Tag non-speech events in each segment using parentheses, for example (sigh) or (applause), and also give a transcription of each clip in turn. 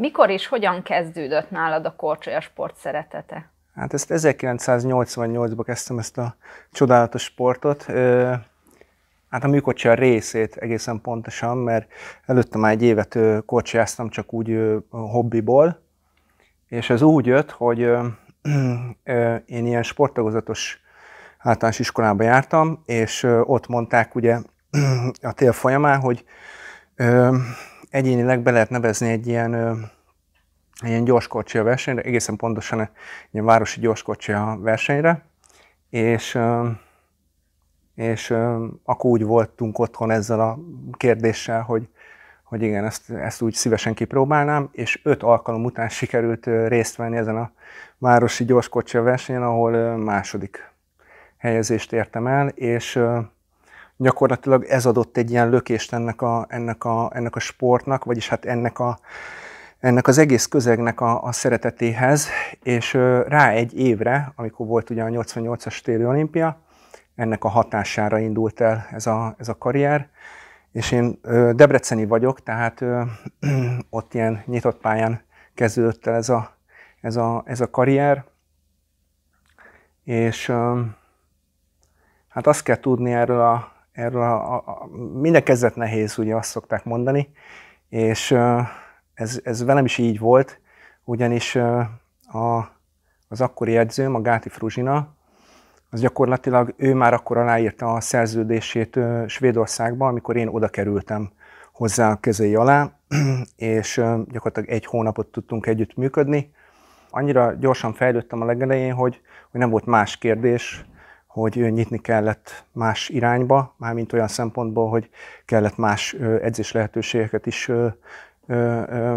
Mikor és hogyan kezdődött nálad a korcsolya sport szeretete? Hát ezt 1988-ban kezdtem ezt a csodálatos sportot. Hát a műkocsia részét egészen pontosan, mert előtte már egy évet korcsolyáztam csak úgy hobbiból, és ez úgy jött, hogy én ilyen sporttagozatos általános iskolába jártam, és ott mondták ugye a tél folyamán, hogy egyénileg be lehet nevezni egy ilyen, egy ilyen gyorskocsi a versenyre, egészen pontosan egy ilyen városi gyorskocsi a versenyre, és, és akkor úgy voltunk otthon ezzel a kérdéssel, hogy, hogy igen, ezt, ezt úgy szívesen kipróbálnám, és öt alkalom után sikerült részt venni ezen a városi gyorskocsi a versenyen, ahol második helyezést értem el, és gyakorlatilag ez adott egy ilyen lökést ennek a, ennek a, ennek a sportnak, vagyis hát ennek a, ennek az egész közegnek a, a szeretetéhez, és rá egy évre, amikor volt ugye a 88-as téli olimpia, ennek a hatására indult el ez a, ez a karrier, és én debreceni vagyok, tehát (clears throat) ott ilyen nyitott pályán kezdődött el ez a, ez a, ez a karrier, és hát azt kell tudni erről a, erről a, a, minden kezdet nehéz, ugye azt szokták mondani, és ez, ez velem is így volt, ugyanis a, az akkori edzőm, a Gáti Fruzsina, az gyakorlatilag ő már akkor aláírta a szerződését Svédországba, amikor én oda kerültem hozzá a kezei alá, (clears throat) és gyakorlatilag egy hónapot tudtunk együtt működni. Annyira gyorsan fejlődtem a legelején, hogy, hogy nem volt más kérdés, hogy nyitni kellett más irányba, mármint olyan szempontból, hogy kellett más edzés lehetőségeket is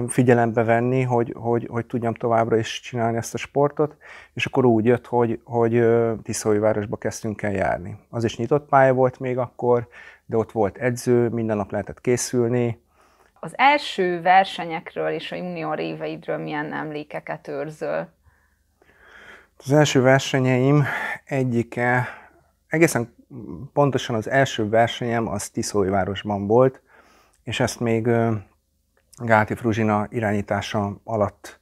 figyelembe venni, hogy, hogy, hogy tudjam továbbra is csinálni ezt a sportot, és akkor úgy jött, hogy, hogy Tiszaújvárosba kezdtünk el járni. Az is nyitott pálya volt még akkor, de ott volt edző, minden nap lehetett készülni. Az első versenyekről és a junior éveidről milyen emlékeket őrzöl? Az első versenyeim egyike, egészen pontosan az első versenyem az Tiszóvárosban volt, és ezt még Gáti Fruzsina irányítása alatt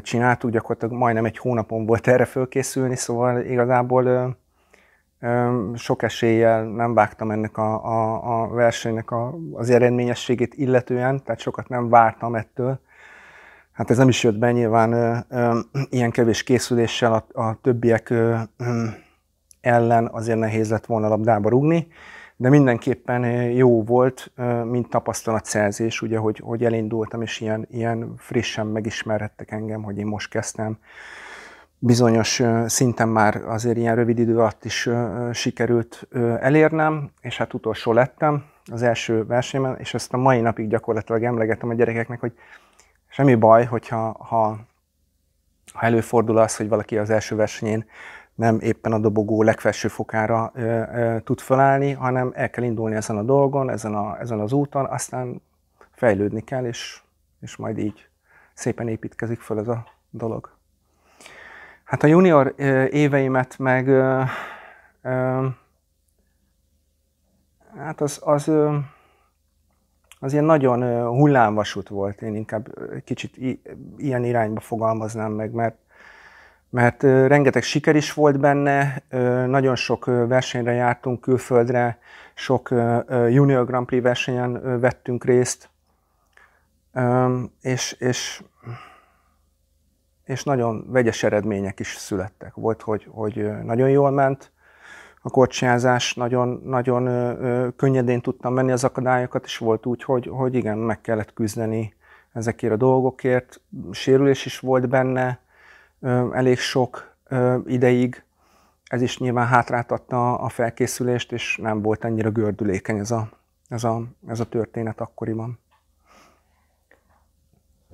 csináltuk, gyakorlatilag majdnem egy hónapon volt erre fölkészülni, szóval igazából sok eséllyel nem vágtam ennek a, a, a versenynek a, az eredményességét illetően, tehát sokat nem vártam ettől, Hát ez nem is jött be nyilván ö, ö, ilyen kevés készüléssel a, a többiek ö, ö, ellen azért nehéz lett volna labdába rúgni, de mindenképpen jó volt, ö, mint tapasztalatszerzés, ugye, hogy, hogy elindultam, és ilyen, ilyen frissen megismerhettek engem, hogy én most kezdtem. Bizonyos ö, szinten már azért ilyen rövid idő alatt is ö, sikerült ö, elérnem, és hát utolsó lettem az első versenyben, és ezt a mai napig gyakorlatilag emlegetem a gyerekeknek, hogy semmi baj, hogyha ha, ha előfordul az, hogy valaki az első versenyén nem éppen a dobogó legfelső fokára ö, ö, tud felállni, hanem el kell indulni ezen a dolgon, ezen, a, ezen az úton, aztán fejlődni kell, és, és majd így szépen építkezik föl ez a dolog. Hát a junior ö, éveimet meg ö, ö, hát az, az ö, az ilyen nagyon hullámvasút volt, én inkább kicsit ilyen irányba fogalmaznám meg, mert, mert rengeteg siker is volt benne, nagyon sok versenyre jártunk külföldre, sok Junior Grand Prix versenyen vettünk részt, és, és, és nagyon vegyes eredmények is születtek. Volt, hogy, hogy nagyon jól ment, a kocsiázás nagyon, nagyon könnyedén tudtam menni az akadályokat, és volt úgy, hogy, hogy igen, meg kellett küzdeni ezekért a dolgokért. Sérülés is volt benne, elég sok ideig, ez is nyilván hátráltatta a felkészülést, és nem volt annyira gördülékeny ez a, ez a, ez a történet akkoriban.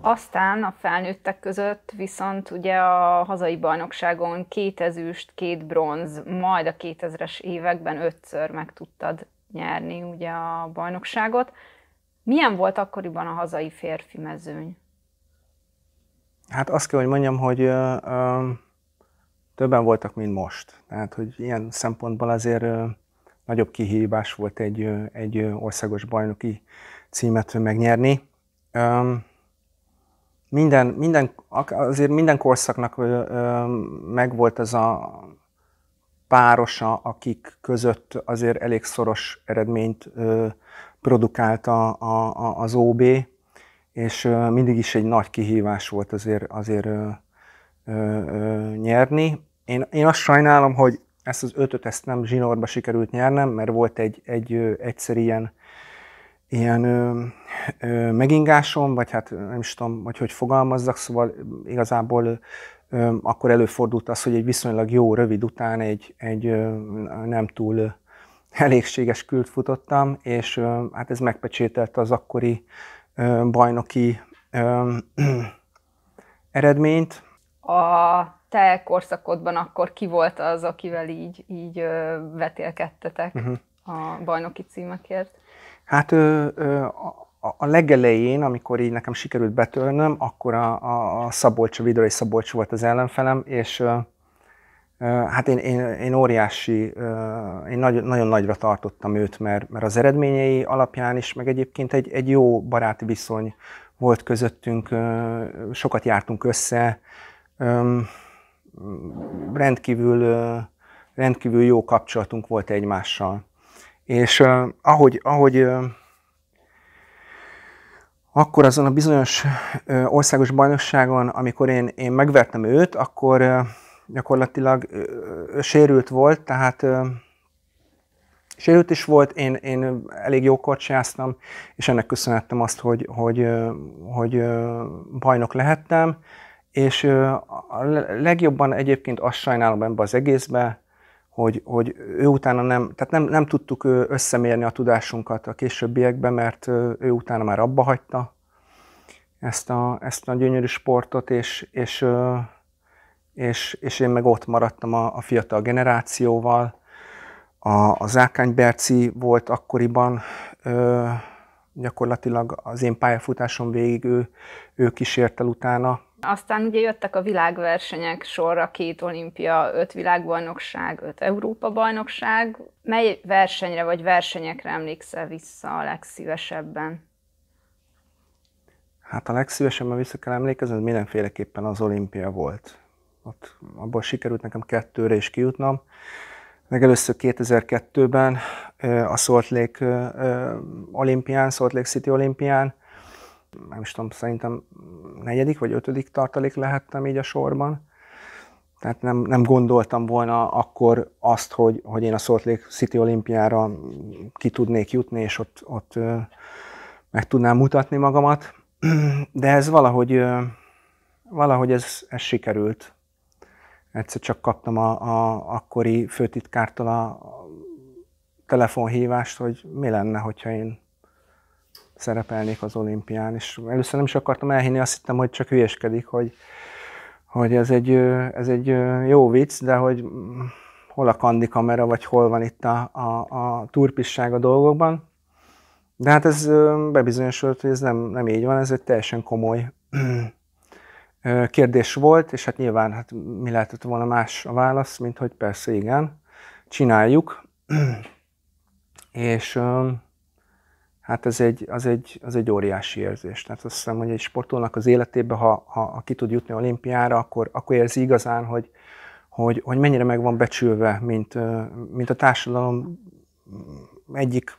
Aztán a felnőttek között viszont ugye a hazai bajnokságon két ezüst, két bronz, majd a 2000-es években ötször meg tudtad nyerni ugye a bajnokságot. Milyen volt akkoriban a hazai férfi mezőny? Hát azt kell, hogy mondjam, hogy ö, ö, többen voltak, mint most. Tehát, hogy ilyen szempontból azért ö, nagyobb kihívás volt egy, ö, egy országos bajnoki címet megnyerni. Ö, minden, minden, azért minden korszaknak megvolt ez a párosa, akik között azért elég szoros eredményt produkált a, a, a, az OB, és mindig is egy nagy kihívás volt azért, azért ö, ö, ö, nyerni. Én, én azt sajnálom, hogy ezt az ötöt ezt nem zsinórba sikerült nyernem, mert volt egy, egy egyszer ilyen ilyen ö, ö, megingásom, vagy hát nem is tudom, vagy hogy fogalmazzak, szóval igazából ö, akkor előfordult az, hogy egy viszonylag jó rövid után egy, egy ö, nem túl ö, elégséges küld futottam, és ö, hát ez megpecsételte az akkori ö, bajnoki ö, ö, eredményt. A te korszakodban akkor ki volt az, akivel így, így vetélkedtetek uh-huh. a bajnoki címekért? Hát ö, ö, a legelején, amikor így nekem sikerült betörnöm, akkor a, a, a Szabolcs, a Vidorai Szabolcs volt az ellenfelem, és ö, hát én, én, én óriási, én nagy, nagyon nagyra tartottam őt, mert, mert az eredményei alapján is, meg egyébként egy, egy jó baráti viszony volt közöttünk, sokat jártunk össze, rendkívül, rendkívül jó kapcsolatunk volt egymással. És uh, ahogy, ahogy uh, akkor azon a bizonyos uh, országos bajnokságon, amikor én, én megvertem őt, akkor uh, gyakorlatilag uh, sérült volt, tehát uh, sérült is volt, én, én elég jó csináztam, és ennek köszönhettem azt, hogy, hogy, hogy bajnok lehettem, és a legjobban egyébként azt sajnálom ebbe az egészbe, hogy, hogy ő utána nem, tehát nem, nem tudtuk összemérni a tudásunkat a későbbiekben, mert ő utána már abba hagyta ezt a, ezt a gyönyörű sportot, és, és, és, és én meg ott maradtam a, a fiatal generációval. A, a Zákány Berci volt akkoriban ö, gyakorlatilag az én pályafutásom végig ő, ő kísért el utána, aztán ugye jöttek a világversenyek sorra, két olimpia, öt világbajnokság, öt Európa-bajnokság. Mely versenyre vagy versenyekre emlékszel vissza a legszívesebben? Hát a legszívesebben vissza kell emlékezni, az mindenféleképpen az olimpia volt. Ott, abból sikerült nekem kettőre is kijutnom. Legelőször 2002-ben a Salt Lake olimpián, Salt Lake City olimpián, nem is tudom, szerintem negyedik vagy ötödik tartalék lehettem így a sorban. Tehát nem, nem gondoltam volna akkor azt, hogy, hogy én a Salt Lake City olimpiára ki tudnék jutni, és ott, ott meg tudnám mutatni magamat. De ez valahogy, valahogy ez, ez sikerült. Egyszer csak kaptam a, a akkori főtitkártól a telefonhívást, hogy mi lenne, hogyha én szerepelnék az olimpián, és először nem is akartam elhinni, azt hittem, hogy csak hülyeskedik, hogy, hogy ez, egy, ez egy jó vicc, de hogy hol a kandikamera, vagy hol van itt a, a, a turpisság a dolgokban. De hát ez bebizonyosult, hogy ez nem, nem így van, ez egy teljesen komoly (clears throat) kérdés volt, és hát nyilván hát mi lehetett volna más a válasz, mint hogy persze igen, csináljuk. (clears throat) és hát ez egy, az, egy, az egy óriási érzés. Tehát azt hiszem, hogy egy sportolónak az életében, ha, ha, ha ki tud jutni olimpiára, akkor, akkor érzi igazán, hogy, hogy, hogy mennyire meg van becsülve, mint, mint a társadalom egyik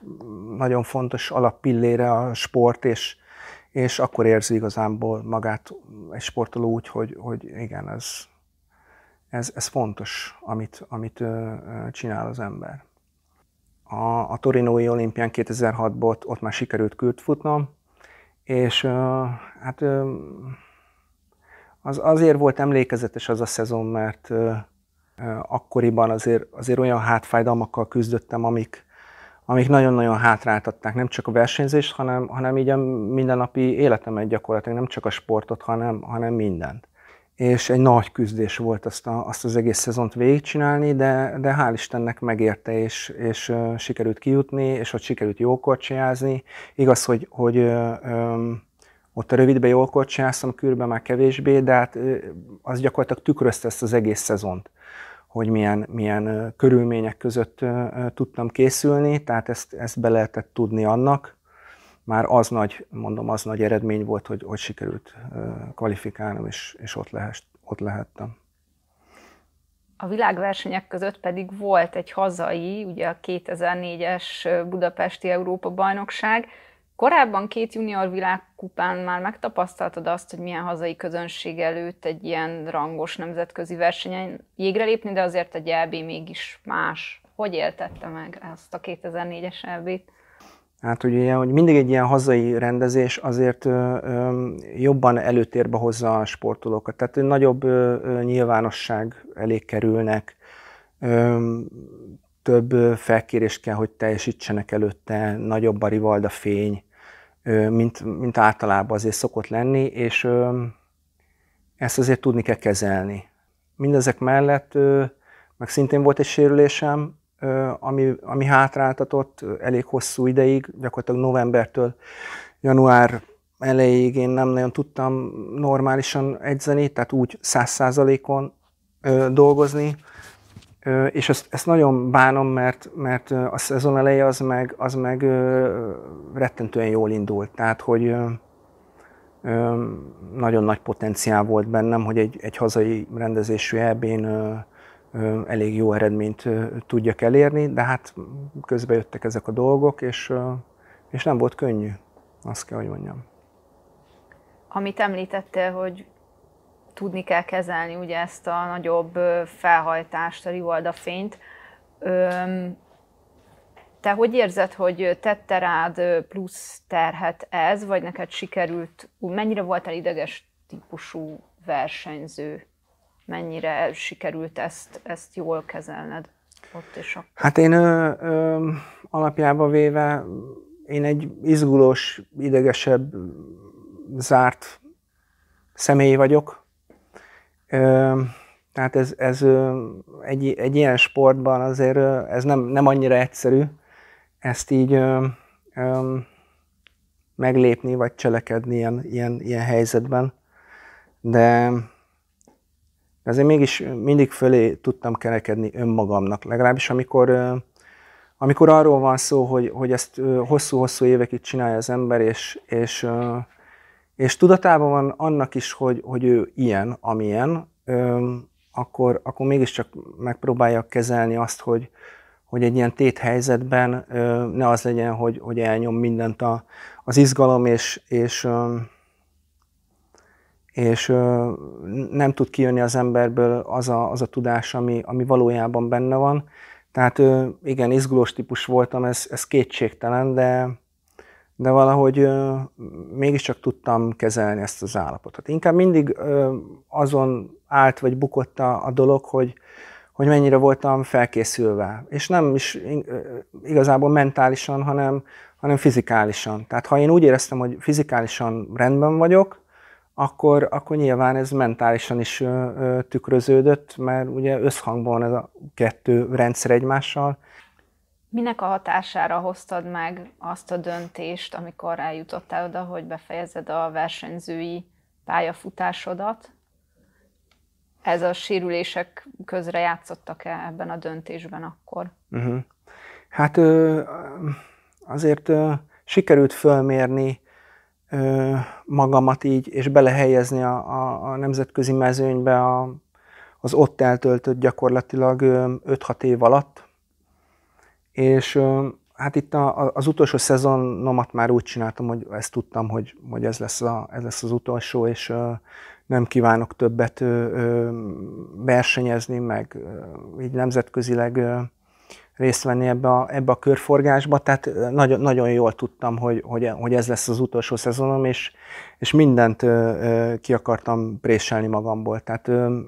nagyon fontos alappillére a sport, és, és akkor érzi igazából magát egy sportoló úgy, hogy, hogy igen, ez, ez, ez fontos, amit, amit csinál az ember a, a Torinói olimpián 2006-ban ott, ott már sikerült kürt futnom, és uh, hát uh, az azért volt emlékezetes az a szezon, mert uh, akkoriban azért, azért olyan hátfájdalmakkal küzdöttem, amik, amik nagyon-nagyon hátráltatták nem csak a versenyzést, hanem, hanem így a mindennapi életemet gyakorlatilag, nem csak a sportot, hanem, hanem mindent és egy nagy küzdés volt azt, a, azt az egész szezont végigcsinálni, de, de hál' Istennek megérte, és, és és sikerült kijutni, és ott sikerült jól korcsolyázni. Igaz, hogy, hogy ö, ö, ott a rövidbe jól korcsolyáztam, külbe már kevésbé, de hát ö, az gyakorlatilag tükrözte ezt az egész szezont hogy milyen, milyen körülmények között ö, tudtam készülni, tehát ezt, ezt be lehetett tudni annak, már az nagy, mondom, az nagy eredmény volt, hogy, hogy sikerült kvalifikálnom, és, és ott, lehest, ott lehettem. A világversenyek között pedig volt egy hazai, ugye a 2004-es Budapesti Európa-bajnokság. Korábban két junior világkupán már megtapasztaltad azt, hogy milyen hazai közönség előtt egy ilyen rangos nemzetközi versenyen jégre lépni, de azért egy EB mégis más. Hogy éltette meg ezt a 2004-es EB-t? Hát ugye, hogy mindig egy ilyen hazai rendezés azért ö, ö, jobban előtérbe hozza a sportolókat, tehát nagyobb ö, nyilvánosság elé kerülnek, ö, több felkérést kell, hogy teljesítsenek előtte, nagyobb a rivalda fény, ö, mint, mint általában azért szokott lenni, és ö, ezt azért tudni kell kezelni. Mindezek mellett, ö, meg szintén volt egy sérülésem, ami, ami hátráltatott elég hosszú ideig, gyakorlatilag novembertől január elejéig én nem nagyon tudtam normálisan edzeni, tehát úgy száz százalékon dolgozni, ö, és ezt, ezt nagyon bánom, mert, mert a szezon eleje az meg, az meg ö, rettentően jól indult, tehát hogy ö, nagyon nagy potenciál volt bennem, hogy egy, egy hazai rendezésű eb elég jó eredményt tudjak elérni, de hát közben jöttek ezek a dolgok, és, és nem volt könnyű, azt kell, hogy mondjam. Amit említettél, hogy tudni kell kezelni ugye ezt a nagyobb felhajtást, a fényt, te hogy érzed, hogy tette rád plusz terhet ez, vagy neked sikerült, mennyire voltál ideges típusú versenyző? mennyire sikerült ezt, ezt jól kezelned ott és akkor? Hát én ö, ö, alapjába véve én egy izgulós, idegesebb, zárt személy vagyok. Ö, tehát ez, ez egy, egy ilyen sportban azért ez nem, nem annyira egyszerű ezt így ö, ö, meglépni vagy cselekedni ilyen, ilyen, ilyen helyzetben. De Azért mégis mindig fölé tudtam kerekedni önmagamnak, legalábbis amikor, amikor arról van szó, hogy, hogy ezt hosszú-hosszú évekig csinálja az ember, és, és, és tudatában van annak is, hogy, hogy ő ilyen, amilyen, akkor, akkor mégiscsak megpróbálja kezelni azt, hogy, hogy egy ilyen téthelyzetben ne az legyen, hogy, hogy elnyom mindent a, az izgalom, és, és és nem tud kijönni az emberből az a, az a tudás, ami, ami valójában benne van. Tehát igen, izgulós típus voltam, ez, ez kétségtelen, de, de valahogy mégiscsak tudtam kezelni ezt az állapotot. Inkább mindig azon állt vagy bukott a, a dolog, hogy, hogy mennyire voltam felkészülve. És nem is igazából mentálisan, hanem, hanem fizikálisan. Tehát ha én úgy éreztem, hogy fizikálisan rendben vagyok, akkor, akkor nyilván ez mentálisan is tükröződött, mert ugye összhangban ez a kettő rendszer egymással. Minek a hatására hoztad meg azt a döntést, amikor eljutottál oda, hogy befejezed a versenyzői pályafutásodat? Ez a sérülések közre játszottak-e ebben a döntésben akkor? Uh-huh. Hát azért sikerült fölmérni magamat így, és belehelyezni a, a, a nemzetközi mezőnybe a, az ott eltöltött gyakorlatilag 5-6 év alatt. És hát itt a, az utolsó szezonomat már úgy csináltam, hogy ezt tudtam, hogy, hogy ez, lesz a, ez lesz az utolsó, és nem kívánok többet versenyezni, meg így nemzetközileg részt venni ebbe a, ebbe a körforgásba, tehát nagyon, nagyon jól tudtam, hogy, hogy, hogy ez lesz az utolsó szezonom, és, és mindent ö, ö, ki akartam préselni magamból. Tehát ö,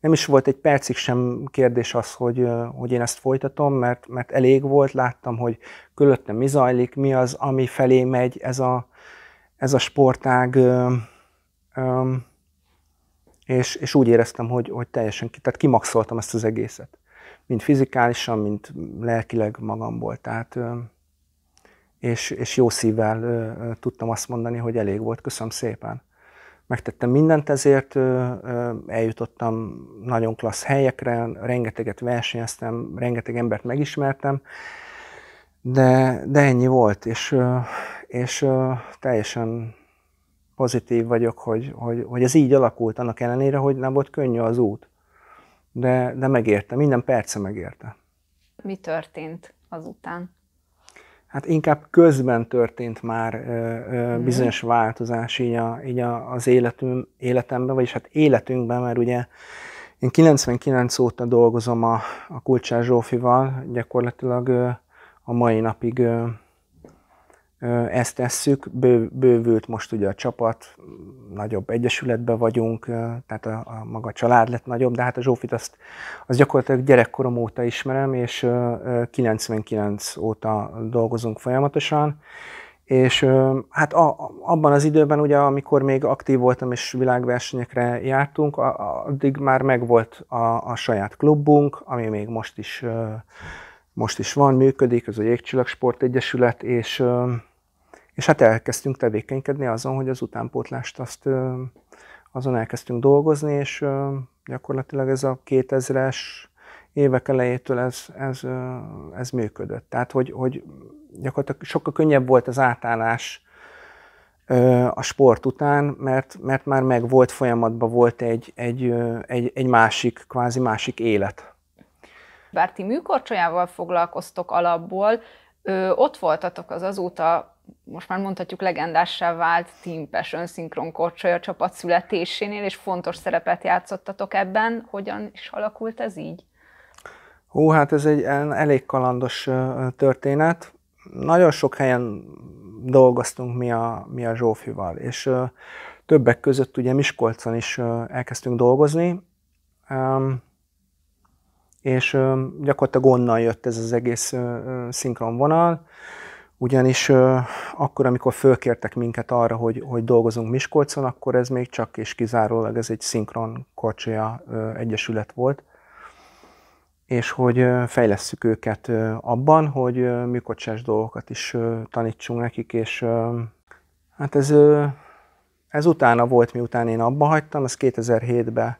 nem is volt egy percig sem kérdés az, hogy, hogy én ezt folytatom, mert, mert elég volt, láttam, hogy körülöttem mi zajlik, mi az, ami felé megy ez a, ez a sportág, ö, ö, és, és úgy éreztem, hogy, hogy teljesen ki, tehát kimaxoltam ezt az egészet mind fizikálisan, mint lelkileg magamból. Tehát, és, és jó szívvel tudtam azt mondani, hogy elég volt, köszönöm szépen. Megtettem mindent ezért, eljutottam nagyon klassz helyekre, rengeteget versenyeztem, rengeteg embert megismertem, de, de ennyi volt, és, és teljesen pozitív vagyok, hogy, hogy, hogy ez így alakult, annak ellenére, hogy nem volt könnyű az út de, de megérte, minden perce megérte. Mi történt azután? Hát inkább közben történt már ö, ö, mhm. bizonyos változás így, a, így a, az életünk, életemben, vagyis hát életünkben, mert ugye én 99 óta dolgozom a, a Kulcsár Zsófival, gyakorlatilag ö, a mai napig ö, ezt tesszük. Bő, bővült most ugye a csapat, nagyobb egyesületben vagyunk, tehát a, a maga család lett nagyobb, de hát a Zsófit azt, az gyakorlatilag gyerekkorom óta ismerem, és 99 óta dolgozunk folyamatosan. És hát a, abban az időben, ugye, amikor még aktív voltam és világversenyekre jártunk, addig már megvolt a, a saját klubunk, ami még most is, most is van, működik, ez a Jégcsillag Sport Egyesület, és és hát elkezdtünk tevékenykedni azon, hogy az utánpótlást azt azon elkezdtünk dolgozni, és gyakorlatilag ez a 2000-es évek elejétől ez, ez, ez működött. Tehát, hogy, hogy gyakorlatilag sokkal könnyebb volt az átállás a sport után, mert, mert már meg volt folyamatban, volt egy, egy, egy, egy másik, kvázi másik élet. Bár ti műkorcsolyával foglalkoztok alapból, ott voltatok az azóta most már mondhatjuk legendássá vált tímpes önszinkron szinkron korcsolya csapat születésénél, és fontos szerepet játszottatok ebben. Hogyan is alakult ez így? Hú, hát ez egy elég kalandos történet. Nagyon sok helyen dolgoztunk mi a, mi a Zsófival, és többek között ugye Miskolcon is elkezdtünk dolgozni, és gyakorlatilag onnan jött ez az egész szinkronvonal. vonal ugyanis akkor, amikor fölkértek minket arra, hogy, hogy dolgozunk Miskolcon, akkor ez még csak és kizárólag ez egy szinkron korcsolya egyesület volt, és hogy fejlesszük őket abban, hogy műkocsás dolgokat is tanítsunk nekik, és hát ez, ez utána volt, miután én abba hagytam, ez 2007-ben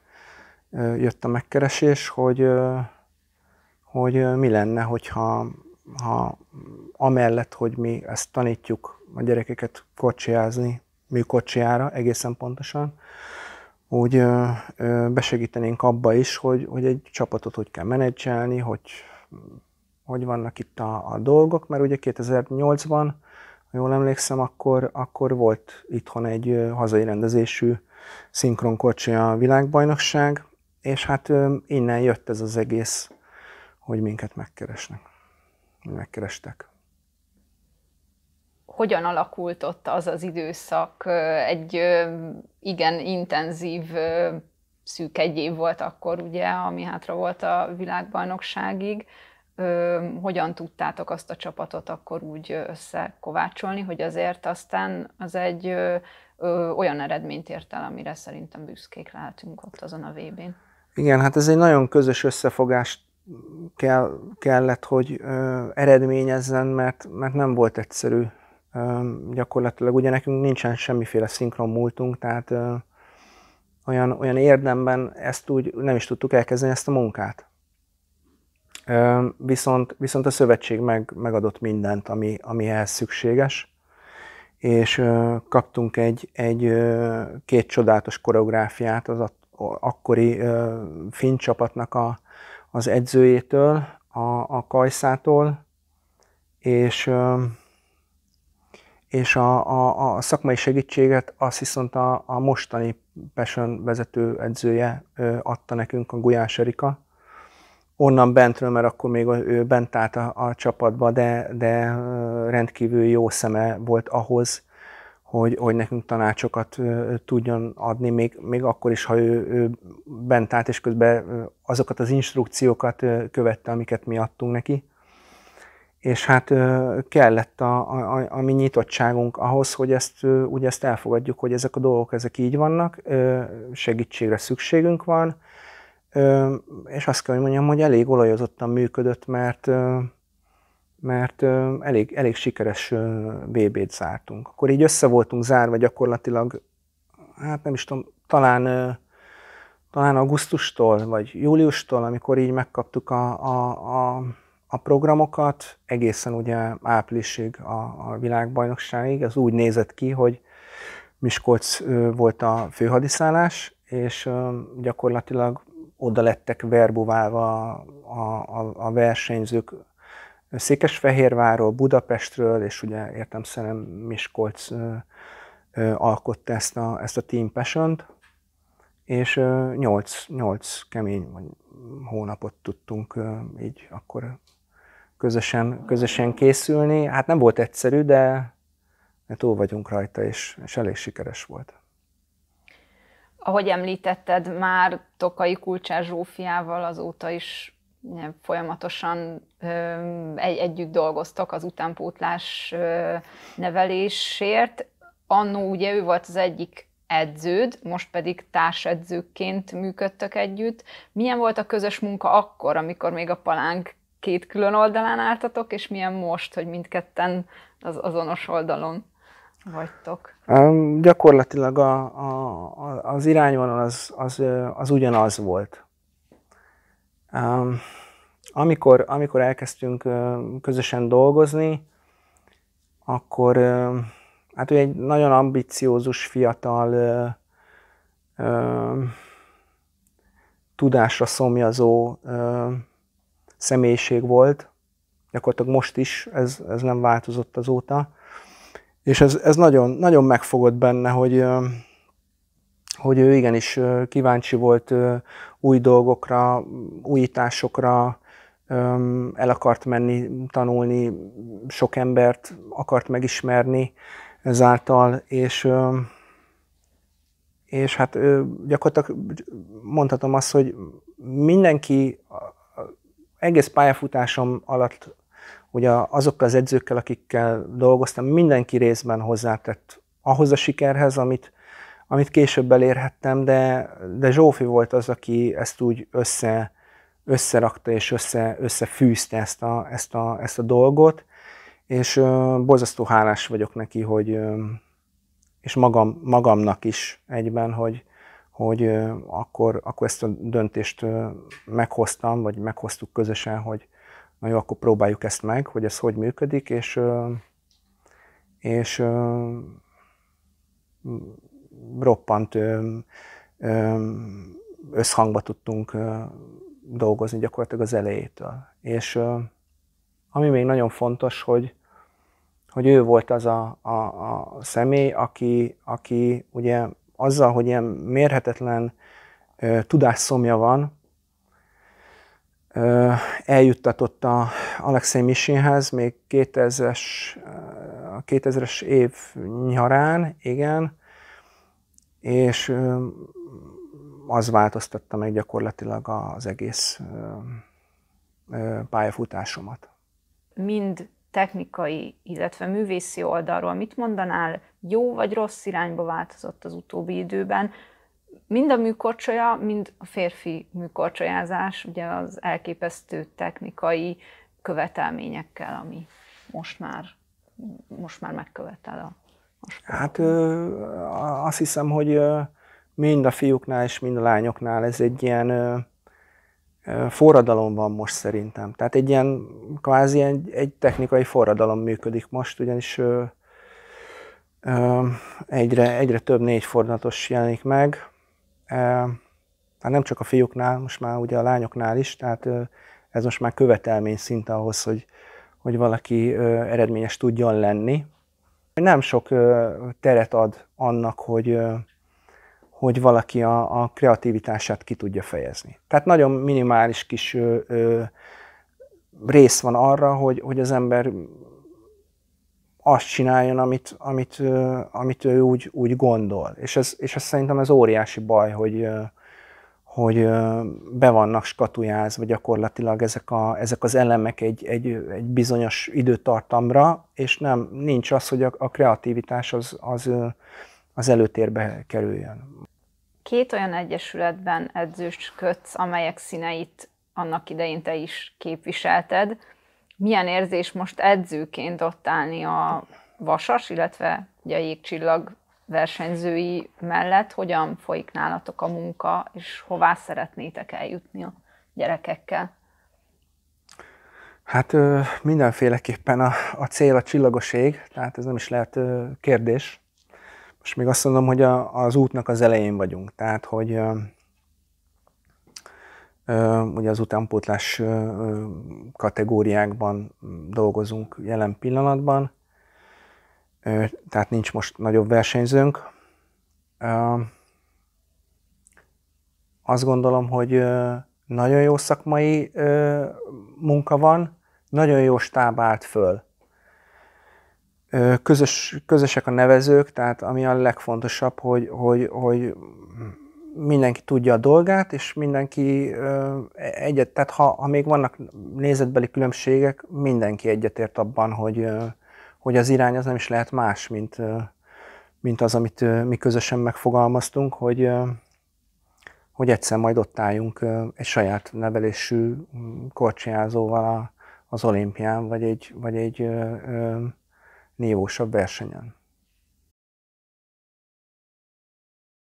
jött a megkeresés, hogy, hogy mi lenne, hogyha ha amellett, hogy mi ezt tanítjuk a gyerekeket kocsiázni, műkocsiára egészen pontosan, úgy ö, ö, besegítenénk abba is, hogy, hogy egy csapatot hogy kell menedzselni, hogy, hogy vannak itt a, a dolgok, mert ugye 2008-ban, ha jól emlékszem, akkor, akkor volt itthon egy hazai rendezésű szinkron a világbajnokság, és hát ö, innen jött ez az egész, hogy minket megkeresnek megkerestek. Hogyan alakult ott az az időszak? Egy igen intenzív szűk egy év volt akkor, ugye, ami hátra volt a világbajnokságig. Hogyan tudtátok azt a csapatot akkor úgy összekovácsolni, hogy azért aztán az egy olyan eredményt ért el, amire szerintem büszkék lehetünk ott azon a vb n Igen, hát ez egy nagyon közös összefogást kell, kellett, hogy ö, eredményezzen, mert, mert nem volt egyszerű ö, gyakorlatilag. Ugye nekünk nincsen semmiféle szinkron múltunk, tehát ö, olyan, olyan érdemben ezt úgy nem is tudtuk elkezdeni ezt a munkát. Ö, viszont, viszont a szövetség meg, megadott mindent, ami, ami ehhez szükséges és ö, kaptunk egy, egy ö, két csodálatos koreográfiát az a, akkori ö, csapatnak a, az edzőjétől, a, a Kajszától, és, és a, a, a szakmai segítséget azt viszont a, a mostani Passion vezető edzője adta nekünk, a Gulyás Erika. Onnan bentről, mert akkor még ő bent állt a, a csapatba, de, de rendkívül jó szeme volt ahhoz, hogy, hogy nekünk tanácsokat tudjon adni, még, még akkor is, ha ő, ő bent állt, és közben azokat az instrukciókat követte, amiket mi adtunk neki. És hát kellett a, a, a mi nyitottságunk ahhoz, hogy ezt, ugye ezt elfogadjuk, hogy ezek a dolgok ezek így vannak, segítségre szükségünk van, és azt kell, hogy mondjam, hogy elég olajozottan működött, mert mert elég, elég sikeres BB-t zártunk. Akkor így össze voltunk zárva gyakorlatilag, hát nem is tudom, talán, talán augusztustól vagy júliustól, amikor így megkaptuk a, a, a, a programokat, egészen ugye áprilisig a, a világbajnokságig, az úgy nézett ki, hogy Miskolc volt a főhadiszállás, és gyakorlatilag oda lettek verbuválva a, a, a versenyzők, Székesfehérvárról, Budapestről, és ugye értem szerint Miskolc alkotta ezt a, ezt a Team passion és ö, 8, 8 kemény hónapot tudtunk így akkor közösen, közösen készülni. Hát nem volt egyszerű, de túl vagyunk rajta, és, és elég sikeres volt. Ahogy említetted, már Tokai Kulcsár Zsófiával azóta is folyamatosan egy, együtt dolgoztak az utánpótlás nevelésért. Annó ugye ő volt az egyik edződ, most pedig társedzőként működtök együtt. Milyen volt a közös munka akkor, amikor még a palánk két külön oldalán álltatok, és milyen most, hogy mindketten az azonos oldalon vagytok? Um, gyakorlatilag a, a, az irányvonal az, az, az ugyanaz volt amikor, amikor elkezdtünk közösen dolgozni, akkor hát ő egy nagyon ambiciózus, fiatal, tudásra szomjazó személyiség volt, gyakorlatilag most is, ez, ez nem változott azóta. És ez, ez nagyon, nagyon megfogott benne, hogy, hogy ő igenis kíváncsi volt új dolgokra, újításokra, el akart menni, tanulni, sok embert akart megismerni ezáltal, és, és hát gyakorlatilag mondhatom azt, hogy mindenki egész pályafutásom alatt ugye azokkal az edzőkkel, akikkel dolgoztam, mindenki részben hozzátett ahhoz a sikerhez, amit amit később elérhettem, de, de Zsófi volt az, aki ezt úgy össze, összerakta és össze, összefűzte ezt a, ezt, a, ezt a dolgot, és ö, borzasztó hálás vagyok neki, hogy, ö, és magam, magamnak is egyben, hogy, hogy ö, akkor, akkor ezt a döntést ö, meghoztam, vagy meghoztuk közösen, hogy na jó, akkor próbáljuk ezt meg, hogy ez hogy működik, és, ö, és ö, roppant összhangba tudtunk dolgozni gyakorlatilag az elejétől. És ami még nagyon fontos, hogy, hogy ő volt az a, a, a személy, aki, aki ugye azzal, hogy ilyen mérhetetlen ö, tudásszomja van, ö, eljuttatott a Alexei Mishinhez még 2000-es, 2000-es év nyarán, igen, és az változtatta meg gyakorlatilag az egész pályafutásomat. Mind technikai, illetve művészi oldalról mit mondanál, jó vagy rossz irányba változott az utóbbi időben, mind a műkorcsolya, mind a férfi műkorcsolyázás, ugye az elképesztő technikai követelményekkel, ami most már, most már megkövetel a Hát ö, azt hiszem, hogy ö, mind a fiúknál és mind a lányoknál ez egy ilyen ö, forradalom van most szerintem. Tehát egy ilyen, kvázi egy, egy technikai forradalom működik most, ugyanis ö, ö, egyre, egyre több négy fordulatos jelenik meg. E, hát nem csak a fiúknál, most már ugye a lányoknál is, tehát ö, ez most már követelmény szinte ahhoz, hogy, hogy valaki ö, eredményes tudjon lenni. Nem sok teret ad annak, hogy, hogy valaki a, a kreativitását ki tudja fejezni. Tehát nagyon minimális kis rész van arra, hogy, hogy az ember azt csináljon, amit, amit, amit ő úgy, úgy gondol. És, ez, és ez szerintem ez óriási baj, hogy, hogy be vannak skatujázva gyakorlatilag ezek, a, ezek az elemek egy, egy, egy bizonyos időtartamra, és nem nincs az, hogy a, a kreativitás az, az, az előtérbe kerüljön. Két olyan egyesületben edzősködsz, amelyek színeit annak idején te is képviselted. Milyen érzés most edzőként ott állni a Vasas, illetve ugye a Jégcsillag versenyzői mellett hogyan folyik nálatok a munka, és hová szeretnétek eljutni a gyerekekkel? Hát mindenféleképpen a, a cél a csillagoség, tehát ez nem is lehet kérdés. Most még azt mondom, hogy a, az útnak az elején vagyunk, tehát hogy ugye az utánpótlás kategóriákban dolgozunk jelen pillanatban, tehát nincs most nagyobb versenyzőnk. Azt gondolom, hogy nagyon jó szakmai munka van, nagyon jó stáb állt föl. Közös, közösek a nevezők, tehát ami a legfontosabb, hogy, hogy, hogy mindenki tudja a dolgát, és mindenki egyet, tehát ha, ha még vannak nézetbeli különbségek, mindenki egyetért abban, hogy, hogy az irány az nem is lehet más, mint, mint az, amit mi közösen megfogalmaztunk, hogy, hogy egyszer majd ott álljunk egy saját nevelésű mm, korcsiázóval az olimpián, vagy egy, vagy egy nívósabb versenyen.